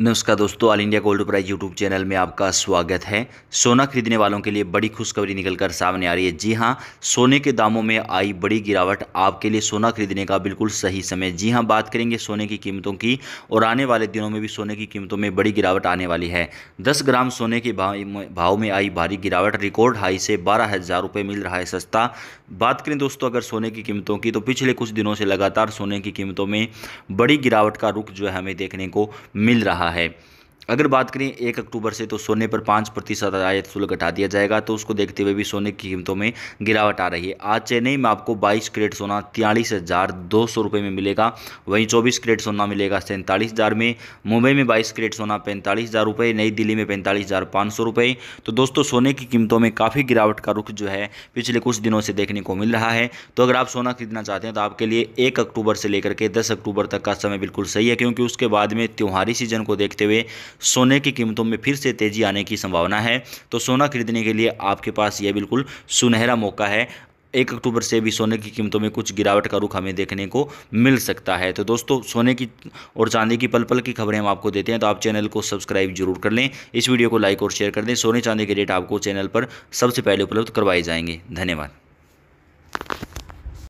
नमस्कार दोस्तों all India gold prize YouTube channel में आपका स्वागत है सोना खरीदने वालों के लिए बड़ी खुशखबरी निकलकर सामने आ रही है जी हां सोने के दामों में आई बड़ी गिरावट आपके लिए सोना खरीदने का बिल्कुल सही समय जी हां बात करेंगे सोने की कीमतों की और आने वाले दिनों में भी सोने की कीमतों में बड़ी गिरावट आने वाली है दस ग्राम सोने के भाव में आई भारी गिरावट रिकॉर्ड हाई से बारह हज़ार मिल रहा है सस्ता बात करें दोस्तों अगर सोने की कीमतों की तो पिछले कुछ दिनों से लगातार सोने की कीमतों में बड़ी गिरावट का रुख जो है हमें देखने को मिल रहा रहा है अगर बात करें एक अक्टूबर से तो सोने पर पाँच प्रतिशत आयात शुल्क घटा दिया जाएगा तो उसको देखते हुए भी सोने की कीमतों में गिरावट आ रही है आज चेन्नई में आपको 22 करेट सोना तियालीस हज़ार दो सौ रुपये में मिलेगा वहीं 24 करेट सोना मिलेगा सैंतालीस हज़ार में मुंबई में 22 करेट सोना पैंतालीस हज़ार रुपये नई दिल्ली में पैंतालीस हज़ार पाँच सौ रुपये तो दोस्तों सोने की कीमतों में काफ़ी गिरावट का रुख जो है पिछले कुछ दिनों से देखने को मिल रहा है तो अगर आप सोना खरीदना चाहते हैं तो आपके लिए एक अक्टूबर से लेकर के दस अक्टूबर तक का समय बिल्कुल सही है क्योंकि उसके बाद में त्यौहारी सीजन को देखते हुए सोने की कीमतों में फिर से तेजी आने की संभावना है तो सोना खरीदने के लिए आपके पास यह बिल्कुल सुनहरा मौका है एक अक्टूबर से भी सोने की कीमतों में कुछ गिरावट का रुख हमें देखने को मिल सकता है तो दोस्तों सोने की और चांदी की पल पल की खबरें हम आपको देते हैं तो आप चैनल को सब्सक्राइब जरूर कर लें इस वीडियो को लाइक और शेयर कर दें सोने चांदी के रेट आपको चैनल पर सबसे पहले उपलब्ध करवाए जाएंगे धन्यवाद